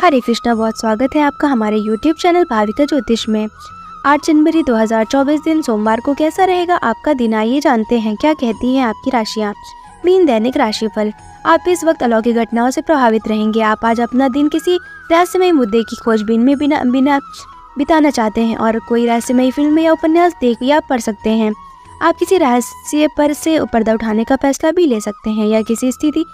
हरे कृष्णा बहुत स्वागत है आपका हमारे YouTube चैनल भाविका ज्योतिष में 8 जनवरी 2024 दिन सोमवार को कैसा रहेगा आपका दिन आइए जानते हैं क्या कहती हैं आपकी राशियाँ मीन दैनिक राशिफल आप इस वक्त अलौकिक घटनाओं से प्रभावित रहेंगे आप आज अपना दिन किसी रहस्यमय मुद्दे की खोजबीन में बिना बिना बिताना चाहते हैं और कोई रहस्यमय फिल्म या उपन्यास देख या पढ़ सकते हैं आप किसी रहस्य पर से पर्दा उठाने का फैसला भी ले सकते हैं या किसी स्थिति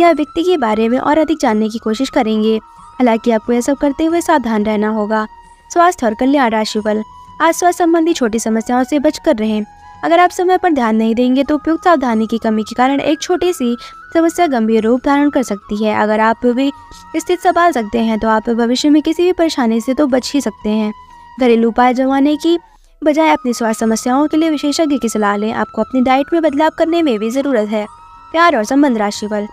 या व्यक्ति के बारे में और अधिक जानने की कोशिश करेंगे हालांकि आपको यह सब करते हुए सावधान रहना होगा स्वास्थ्य और कल्याण राशि बल आज स्वास्थ्य संबंधी छोटी समस्याओं से कर रहे अगर आप समय पर ध्यान नहीं देंगे तो उपयुक्त सावधानी की कमी के कारण एक छोटी सी समस्या गंभीर रूप धारण कर सकती है अगर आप भी स्थिति संभाल सकते हैं तो आप भविष्य में किसी भी परेशानी से तो बच ही सकते हैं घरेलू उपाय जमाने की बजाय अपनी स्वास्थ्य समस्याओं के लिए विशेषज्ञ की सलाह लें आपको अपनी डाइट में बदलाव करने में भी ज़रूरत है प्यार और संबंध राशि बल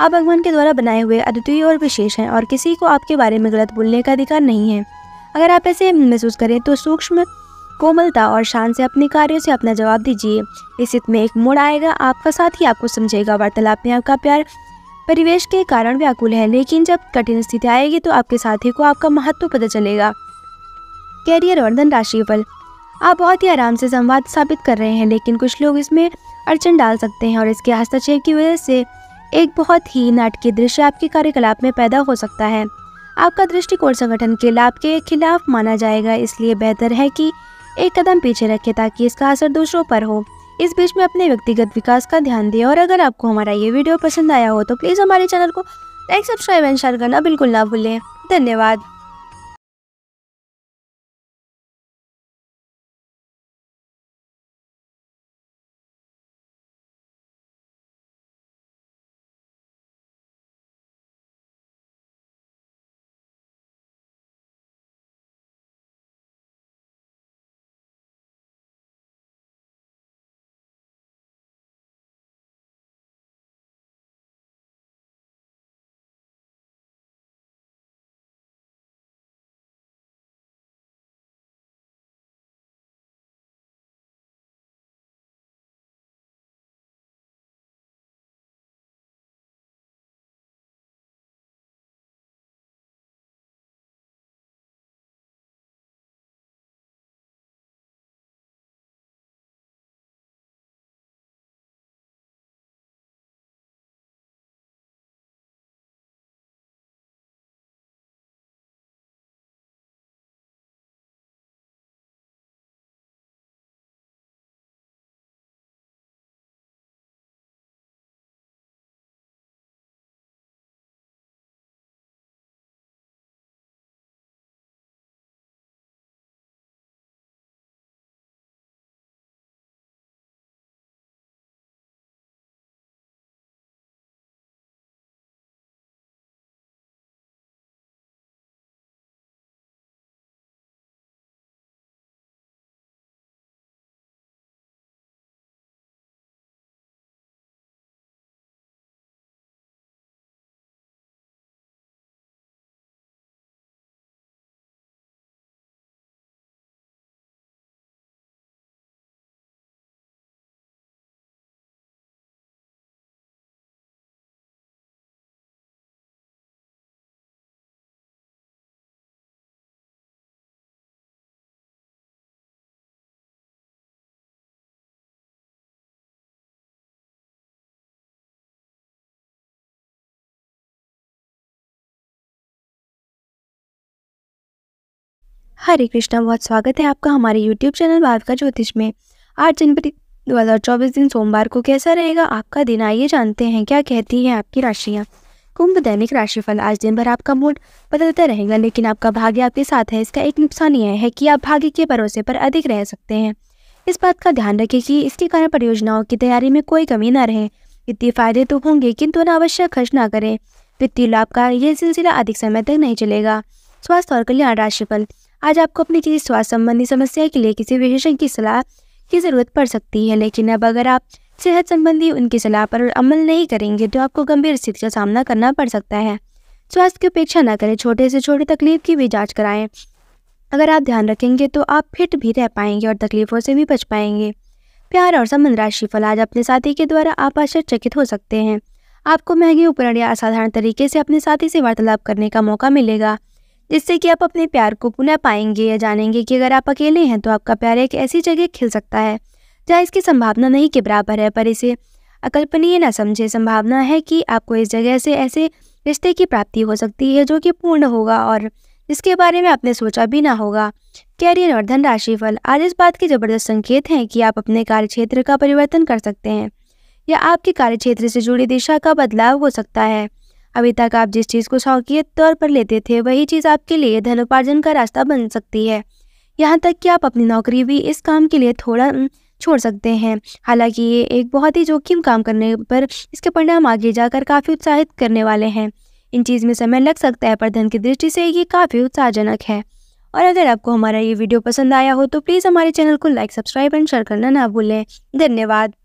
आप भगवान के द्वारा बनाए हुए अद्वितीय और विशेष हैं और किसी को आपके बारे में गलत बोलने का अधिकार नहीं है अगर आप ऐसे महसूस करें तो सूक्ष्म कोमलता और शान से अपने कार्यों से अपना जवाब दीजिए इस हित में एक मोड़ आएगा आपका साथ ही आपको समझेगा वार्तालाप में आपका प्यार परिवेश के कारण व्याकुल है लेकिन जब कठिन स्थिति आएगी तो आपके साथी को आपका महत्व पता चलेगा कैरियर और धन राशि फल आप बहुत ही आराम से संवाद साबित कर रहे हैं लेकिन कुछ लोग इसमें अड़चन डाल सकते हैं और इसके हस्तक्षेप की वजह से एक बहुत ही नाटकीय दृश्य आपके कार्यकलाप में पैदा हो सकता है आपका दृष्टिकोण संगठन के लाभ के खिलाफ माना जाएगा इसलिए बेहतर है कि एक कदम पीछे रखें ताकि इसका असर दूसरों पर हो इस बीच में अपने व्यक्तिगत विकास का ध्यान दें और अगर आपको हमारा ये वीडियो पसंद आया हो तो प्लीज़ हमारे चैनल को लाइक सब्सक्राइब एंड शेयर करना बिल्कुल ना भूलें धन्यवाद हरे कृष्णा बहुत स्वागत है आपका हमारे यूट्यूब चैनल भारत का ज्योतिष में आठ जनवरी 2024 दिन सोमवार को कैसा रहेगा आपका दिन आइए जानते हैं क्या कहती हैं आपकी राशियाँ कुंभ दैनिक राशिफल आज दिन भर आपका मूड बदलता रहेगा लेकिन आपका भाग्य आपके साथ है इसका एक नुकसान यह है कि आप भाग्य के भरोसे पर अधिक रह सकते हैं इस बात का ध्यान रखें कि इसके कारण परियोजनाओं की तैयारी में कोई कमी न रहे वित्तीय फायदे तो होंगे किंतु अनावश्यक खर्च ना करें वित्तीय लाभ का यह सिलसिला अधिक समय तक नहीं चलेगा स्वास्थ्य और कल्याण राशिफल आज आपको अपनी किसी स्वास्थ्य संबंधी समस्या के लिए किसी विशेषज्ञ की सलाह की ज़रूरत पड़ सकती है लेकिन अब अगर आप सेहत संबंधी उनकी सलाह पर अमल नहीं करेंगे तो आपको गंभीर स्थिति का सामना करना पड़ सकता है स्वास्थ्य की अपेक्षा न करें छोटे से छोटी तकलीफ की भी जाँच कराएं अगर आप ध्यान रखेंगे तो आप फिट भी रह पाएंगे और तकलीफ़ों से भी बच पाएंगे प्यार और संबंध राशि फल आज अपने साथी के द्वारा आप आश्चर्यचकित हो सकते हैं आपको महंगे उपकरण या असाधारण तरीके से अपने साथी से वार्तालाप करने का मौका मिलेगा जिससे कि आप अपने प्यार को पुनः पाएंगे या जानेंगे कि अगर आप अकेले हैं तो आपका प्यार एक ऐसी जगह खिल सकता है जहाँ इसकी संभावना नहीं के बराबर है पर इसे अकल्पनीय न समझे संभावना है कि आपको इस जगह से ऐसे रिश्ते की प्राप्ति हो सकती है जो कि पूर्ण होगा और जिसके बारे में आपने सोचा भी ना होगा कैरियर और धनराशि फल आज इस बात के जबरदस्त संकेत हैं कि आप अपने कार्य क्षेत्र का परिवर्तन कर सकते हैं या आपके कार्य क्षेत्र से जुड़ी दिशा का बदलाव हो सकता है अभी तक आप जिस चीज़ को शौकीय तौर पर लेते थे वही चीज़ आपके लिए धन उपार्जन का रास्ता बन सकती है यहाँ तक कि आप अपनी नौकरी भी इस काम के लिए थोड़ा छोड़ सकते हैं हालांकि ये एक बहुत ही जोखिम काम करने पर इसके परिणाम आगे जाकर काफ़ी उत्साहित करने वाले हैं इन चीज़ में समय लग सकता है पर धन की दृष्टि से ये काफ़ी उत्साहजनक है और अगर आपको हमारा ये वीडियो पसंद आया हो तो प्लीज़ हमारे चैनल को लाइक सब्सक्राइब एंड शेयर करना ना भूलें धन्यवाद